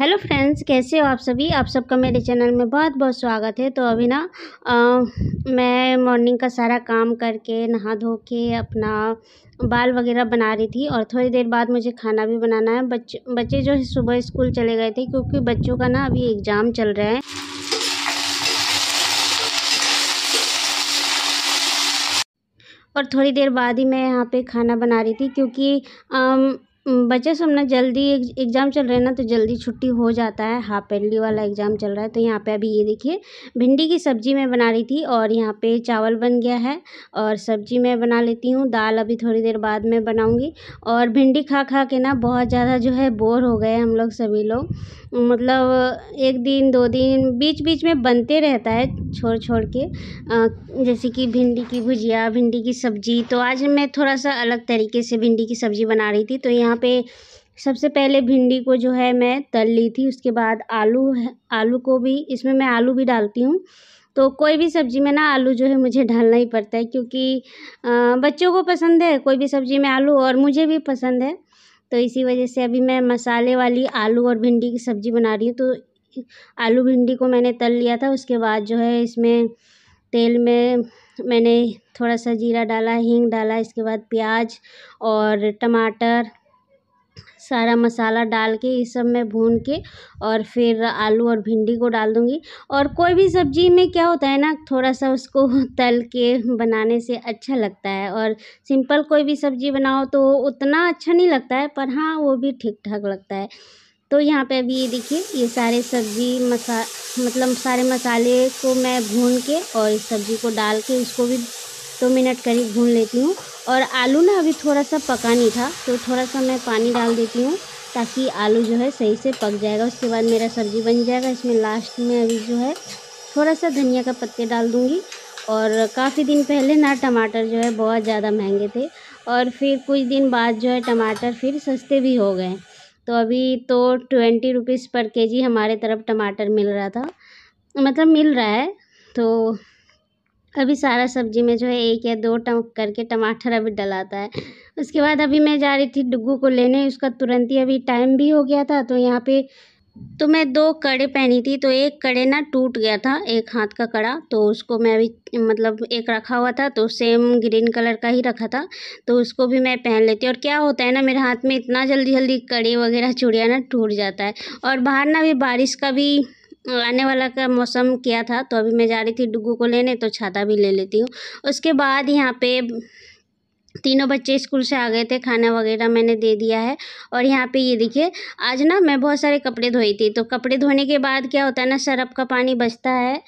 Hello friends कैसे हो आप सभी आप सबका मेरे चैनल में बहुत बहुत स्वागत है तो अभी ना आ, मैं मॉर्निंग का सारा काम करके नहा धो के अपना बाल वगैरह बना रही थी और थोड़ी देर बाद मुझे खाना भी बनाना है बच, बच्चे जो है सुबह स्कूल चले गए थे क्योंकि बच्चों का ना अभी एग्ज़ाम चल रहा है और थोड़ी देर बाद ही मैं यहाँ पे खाना बना रही थी क्योंकि आ, बच्चे सब ना जल्दी एग्ज़ाम चल रहे हैं ना तो जल्दी छुट्टी हो जाता है हाफ पेंडली वाला एग्ज़ाम चल रहा है तो यहाँ पे अभी ये देखिए भिंडी की सब्ज़ी मैं बना रही थी और यहाँ पे चावल बन गया है और सब्ज़ी मैं बना लेती हूँ दाल अभी थोड़ी देर बाद में बनाऊँगी और भिंडी खा खा के ना बहुत ज़्यादा जो है बोर हो गए हम लोग सभी लोग मतलब एक दिन दो दिन बीच बीच में बनते रहता है छोड़ छोड़ के जैसे कि भिंडी की भुजिया भिंडी की सब्जी तो आज मैं थोड़ा सा अलग तरीके से भिंडी की सब्जी बना रही थी तो यहाँ पे सबसे पहले भिंडी को जो है मैं तल ली थी उसके बाद आलू है आलू को भी इसमें मैं आलू भी डालती हूँ तो कोई भी सब्ज़ी में ना आलू जो है मुझे डालना ही पड़ता है क्योंकि बच्चों को पसंद है कोई भी सब्ज़ी में आलू और मुझे भी पसंद है तो इसी वजह से अभी मैं मसाले वाली आलू और भिंडी की सब्ज़ी बना रही हूँ तो आलू भिंडी को मैंने तल लिया था उसके बाद जो है इसमें तेल में मैंने थोड़ा सा जीरा डाला हींग डाला इसके बाद प्याज और टमाटर सारा मसाला डाल के ये सब मैं भून के और फिर आलू और भिंडी को डाल दूँगी और कोई भी सब्ज़ी में क्या होता है ना थोड़ा सा उसको तल के बनाने से अच्छा लगता है और सिंपल कोई भी सब्ज़ी बनाओ तो उतना अच्छा नहीं लगता है पर हाँ वो भी ठीक ठाक लगता है तो यहाँ पे अभी ये देखिए ये सारे सब्ज़ी मसा मतलब सारे मसाले को मैं भून के और इस सब्ज़ी को डाल के इसको भी दो तो मिनट करीब भून लेती हूँ और आलू ना अभी थोड़ा सा पका नहीं था तो थोड़ा सा मैं पानी डाल देती हूँ ताकि आलू जो है सही से पक जाएगा उसके बाद मेरा सब्ज़ी बन जाएगा इसमें लास्ट में अभी जो है थोड़ा सा धनिया का पत्ते डाल दूँगी और काफ़ी दिन पहले ना टमाटर जो है बहुत ज़्यादा महंगे थे और फिर कुछ दिन बाद जो है टमाटर फिर सस्ते भी हो गए तो अभी तो ट्वेंटी रुपीज़ पर के हमारे तरफ टमाटर मिल रहा था मतलब मिल रहा है तो अभी सारा सब्जी में जो है एक या दो टम करके टमाटर अभी डलाता है उसके बाद अभी मैं जा रही थी डुगू को लेने उसका तुरंत ही अभी टाइम भी हो गया था तो यहाँ पे तो मैं दो कड़े पहनी थी तो एक कड़े ना टूट गया था एक हाथ का कड़ा तो उसको मैं अभी मतलब एक रखा हुआ था तो सेम ग्रीन कलर का ही रखा था तो उसको भी मैं पहन लेती और क्या होता है ना मेरे हाथ में इतना जल्दी जल्दी कड़े वगैरह चूड़िया ना टूट जाता है और बाहर ना भी बारिश का भी आने वाला का मौसम किया था तो अभी मैं जा रही थी डुगू को लेने तो छाता भी ले लेती हूँ उसके बाद यहाँ पे तीनों बच्चे स्कूल से आ गए थे खाना वगैरह मैंने दे दिया है और यहाँ पे ये देखिए आज ना मैं बहुत सारे कपड़े धोई थी तो कपड़े धोने के बाद क्या होता है ना सरफ का पानी बचता है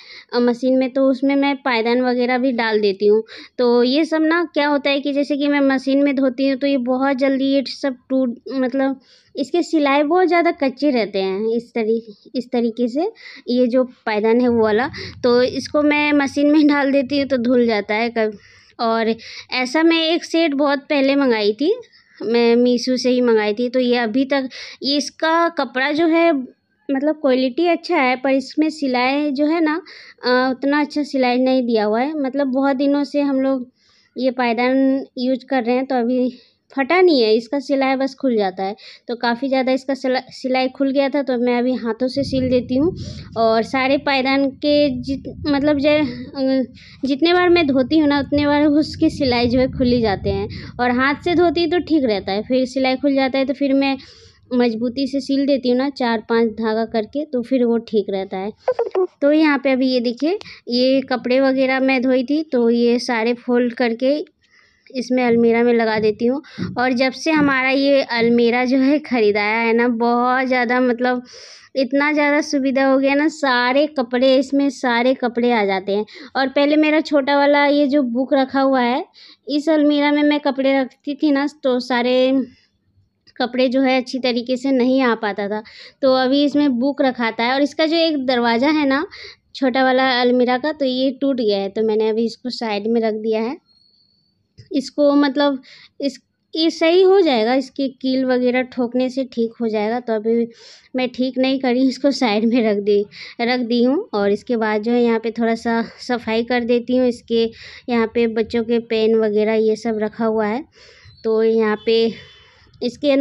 मशीन में तो उसमें मैं पायदान वगैरह भी डाल देती हूँ तो ये सब ना क्या होता है कि जैसे कि मैं मशीन में धोती हूँ तो ये बहुत जल्दी ये सब टूट मतलब इसके सिलाई बहुत ज़्यादा कच्चे रहते हैं इस तरी इस तरीके से ये जो पायदान है वो वाला तो इसको मैं मशीन में डाल देती हूँ तो धुल जाता है कभी और ऐसा मैं एक सेट बहुत पहले मंगाई थी मैं मीशो से ही मंगाई थी तो ये अभी तक ये इसका कपड़ा जो है मतलब क्वालिटी अच्छा है पर इसमें सिलाई जो है ना उतना अच्छा सिलाई नहीं दिया हुआ है मतलब बहुत दिनों से हम लोग ये पायदान यूज कर रहे हैं तो अभी फटा नहीं है इसका सिलाई बस खुल जाता है तो काफ़ी ज़्यादा इसका सिलाई खुल गया था तो मैं अभी हाथों से सिल देती हूँ और सारे पायदान के जित मतलब जै जितने बार मैं धोती हूँ ना उतने बार उसकी सिलाई जो है खुली जाते हैं और हाथ से धोती तो ठीक रहता है फिर सिलाई खुल जाता है तो फिर मैं मजबूती से सिल देती हूँ ना चार पांच धागा करके तो फिर वो ठीक रहता है तो यहाँ पे अभी ये देखिए ये कपड़े वगैरह मैं धोई थी तो ये सारे फोल्ड करके इसमें अलमीरा में लगा देती हूँ और जब से हमारा ये अलमीरा जो है ख़रीदाया है ना बहुत ज़्यादा मतलब इतना ज़्यादा सुविधा हो गया ना सारे कपड़े इसमें सारे कपड़े आ जाते हैं और पहले मेरा छोटा वाला ये जो बुक रखा हुआ है इस अलमीरा में मैं कपड़े रखती थी ना तो सारे कपड़े जो है अच्छी तरीके से नहीं आ पाता था तो अभी इसमें बुक रखाता है और इसका जो एक दरवाज़ा है ना छोटा वाला अलमीरा का तो ये टूट गया है तो मैंने अभी इसको साइड में रख दिया है इसको मतलब इस ये सही हो जाएगा इसकी कील वगैरह ठोकने से ठीक हो जाएगा तो अभी मैं ठीक नहीं करी इसको साइड में रख दी रख दी हूँ और इसके बाद जो है यहाँ पे थोड़ा सा सफाई कर देती हूँ इसके यहाँ पे बच्चों के पेन वगैरह ये सब रखा हुआ है तो यहाँ पे इसके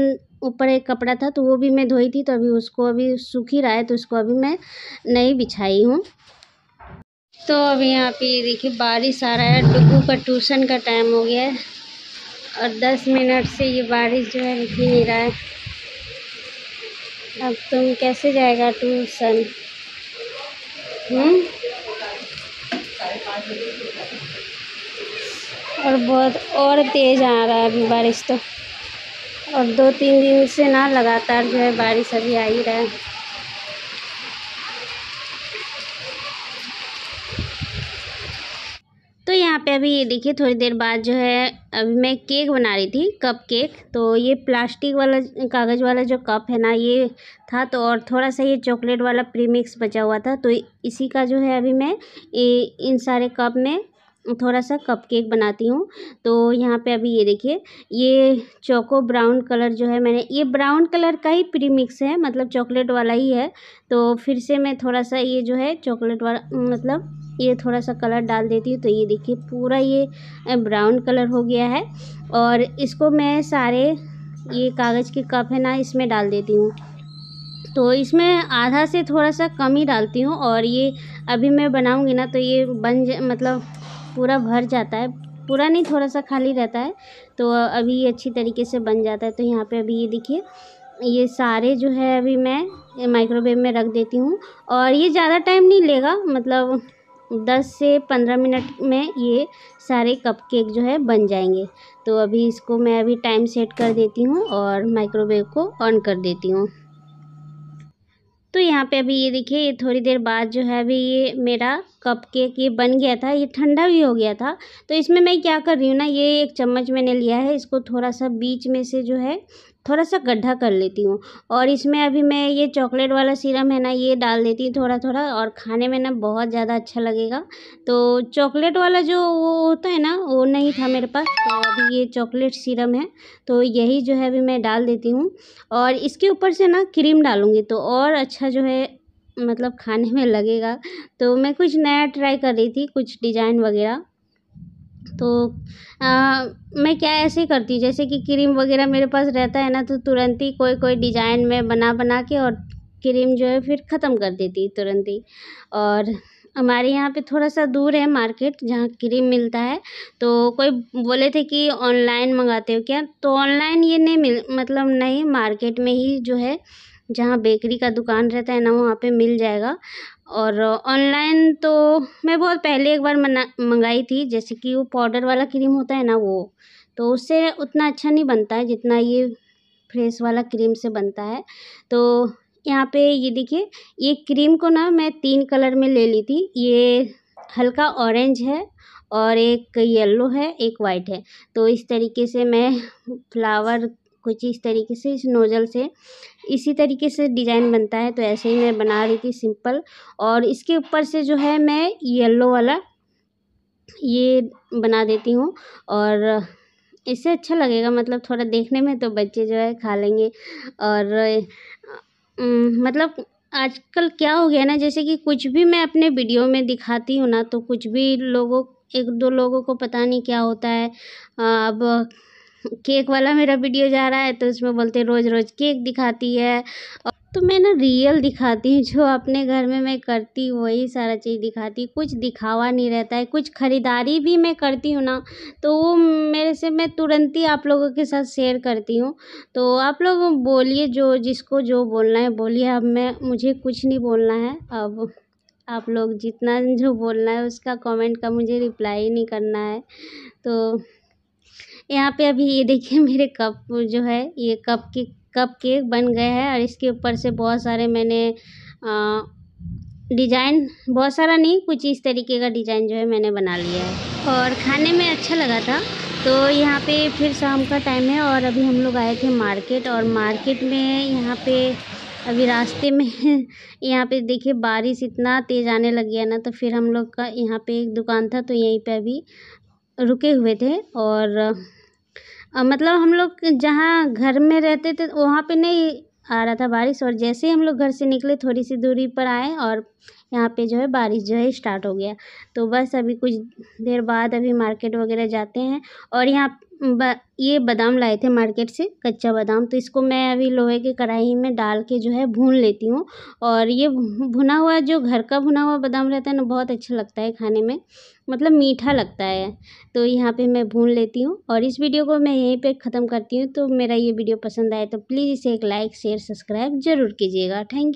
ऊपर एक कपड़ा था तो वो भी मैं धोई थी तो अभी उसको अभी सूखी रहा है तो उसको अभी मैं नहीं बिछाई हूँ तो अब यहाँ पे देखिए बारिश आ रहा है डुगू का ट्यूशन का टाइम हो गया है और दस मिनट से ये बारिश जो है रुक ही नहीं रहा है अब तुम कैसे जाएगा ट्यूशन हम्म? और बहुत और तेज़ आ रहा है अभी बारिश तो और दो तीन दिन से ना लगातार जो है बारिश अभी आ ही रहा है तो यहाँ पे अभी देखिए थोड़ी देर बाद जो है अभी मैं केक बना रही थी कप केक तो ये प्लास्टिक वाला कागज़ वाला जो कप है ना ये था तो और थोड़ा सा ये चॉकलेट वाला प्रीमिक्स बचा हुआ था तो इसी का जो है अभी मैं इन सारे कप में थोड़ा सा कप केक बनाती हूँ तो यहाँ पे अभी ये देखिए ये चोको ब्राउन कलर जो है मैंने ये ब्राउन कलर का ही प्री मिक्स है मतलब चॉकलेट वाला ही है तो फिर से मैं थोड़ा सा ये जो है चॉकलेट वाला मतलब ये थोड़ा सा कलर डाल देती हूँ तो ये देखिए पूरा ये ब्राउन कलर हो गया है और इसको मैं सारे ये कागज़ के कप है ना इसमें डाल देती हूँ तो इसमें आधा से थोड़ा सा कम ही डालती हूँ और ये अभी मैं बनाऊँगी ना तो ये बन मतलब पूरा भर जाता है पूरा नहीं थोड़ा सा खाली रहता है तो अभी ये अच्छी तरीके से बन जाता है तो यहाँ पे अभी ये देखिए ये सारे जो है अभी मैं माइक्रोवेव में रख देती हूँ और ये ज़्यादा टाइम नहीं लेगा मतलब दस से पंद्रह मिनट में ये सारे कपकेक जो है बन जाएंगे तो अभी इसको मैं अभी टाइम सेट कर देती हूँ और माइक्रोवेव को ऑन कर देती हूँ तो यहाँ पे अभी ये देखिए ये थोड़ी देर बाद जो है अभी ये मेरा कप केक ये बन गया था ये ठंडा भी हो गया था तो इसमें मैं क्या कर रही हूँ ना ये एक चम्मच मैंने लिया है इसको थोड़ा सा बीच में से जो है थोड़ा सा गड्ढा कर लेती हूँ और इसमें अभी मैं ये चॉकलेट वाला सीरम है ना ये डाल देती हूँ थोड़ा थोड़ा और खाने में ना बहुत ज़्यादा अच्छा लगेगा तो चॉकलेट वाला जो वो होता है ना वो नहीं था मेरे पास तो अभी ये चॉकलेट सीरम है तो यही जो है अभी मैं डाल देती हूँ और इसके ऊपर से ना क्रीम डालूँगी तो और अच्छा जो है मतलब खाने में लगेगा तो मैं कुछ नया ट्राई कर रही थी कुछ डिजाइन वगैरह तो मैं क्या ऐसे करती हूँ जैसे कि क्रीम वगैरह मेरे पास रहता है ना तो तुरंत ही कोई कोई डिजाइन में बना बना के और क्रीम जो है फिर ख़त्म कर देती तुरंत ही और हमारे यहाँ पे थोड़ा सा दूर है मार्केट जहाँ क्रीम मिलता है तो कोई बोले थे कि ऑनलाइन मंगाते हो क्या तो ऑनलाइन ये नहीं मिल मतलब नहीं मार्केट में ही जो है जहाँ बेकरी का दुकान रहता है ना वहाँ पे मिल जाएगा और ऑनलाइन तो मैं बहुत पहले एक बार मना मंगाई थी जैसे कि वो पाउडर वाला क्रीम होता है ना वो तो उससे उतना अच्छा नहीं बनता है जितना ये फ्रेश वाला क्रीम से बनता है तो यहाँ पे ये देखिए ये क्रीम को ना मैं तीन कलर में ले ली थी ये हल्का ऑरेंज है और एक येलो है एक वाइट है तो इस तरीके से मैं फ्लावर कुछ इस तरीके से इस नोज़ल से इसी तरीके से डिजाइन बनता है तो ऐसे ही मैं बना रही थी सिंपल और इसके ऊपर से जो है मैं येलो वाला ये बना देती हूँ और इससे अच्छा लगेगा मतलब थोड़ा देखने में तो बच्चे जो है खा लेंगे और मतलब आजकल क्या हो गया ना जैसे कि कुछ भी मैं अपने वीडियो में दिखाती हूँ ना तो कुछ भी लोगों एक दो लोगों को पता नहीं क्या होता है अब केक वाला मेरा वीडियो जा रहा है तो उसमें बोलते हैं रोज़ रोज़ केक दिखाती है तो मैं ना रियल दिखाती हूँ जो अपने घर में मैं करती हूँ वही सारा चीज़ दिखाती कुछ दिखावा नहीं रहता है कुछ ख़रीदारी भी मैं करती हूँ ना तो वो मेरे से मैं तुरंत ही आप लोगों के साथ शेयर करती हूँ तो आप लोग बोलिए जो जिसको जो बोलना है बोलिए अब मैं मुझे कुछ नहीं बोलना है अब आप लोग जितना जो बोलना है उसका कमेंट का मुझे रिप्लाई नहीं करना है तो यहाँ पे अभी ये देखिए मेरे कप जो है ये कप के कप केक बन गए हैं और इसके ऊपर से बहुत सारे मैंने डिजाइन बहुत सारा नहीं कुछ इस तरीके का डिजाइन जो है मैंने बना लिया है और खाने में अच्छा लगा था तो यहाँ पे फिर शाम का टाइम है और अभी हम लोग आए थे मार्केट और मार्केट में यहाँ पे अभी रास्ते में यहाँ पे देखिए बारिश इतना तेज़ आने लग गया ना तो फिर हम लोग का यहाँ पे एक दुकान था तो यहीं पे अभी रुके हुए थे और मतलब हम लोग जहाँ घर में रहते थे वहाँ पे नहीं आ रहा था बारिश और जैसे ही हम लोग घर से निकले थोड़ी सी दूरी पर आए और यहाँ पे जो है बारिश जो है स्टार्ट हो गया तो बस अभी कुछ देर बाद अभी मार्केट वगैरह जाते हैं और यहाँ ब ये बादाम लाए थे मार्केट से कच्चा बादाम तो इसको मैं अभी लोहे की कढ़ाई में डाल के जो है भून लेती हूँ और ये भुना हुआ जो घर का भुना हुआ बादाम रहता है ना बहुत अच्छा लगता है खाने में मतलब मीठा लगता है तो यहाँ पे मैं भून लेती हूँ और इस वीडियो को मैं यहीं पे ख़त्म करती हूँ तो मेरा ये वीडियो पसंद आए तो प्लीज़ इसे एक लाइक शेयर सब्सक्राइब ज़रूर कीजिएगा थैंक यू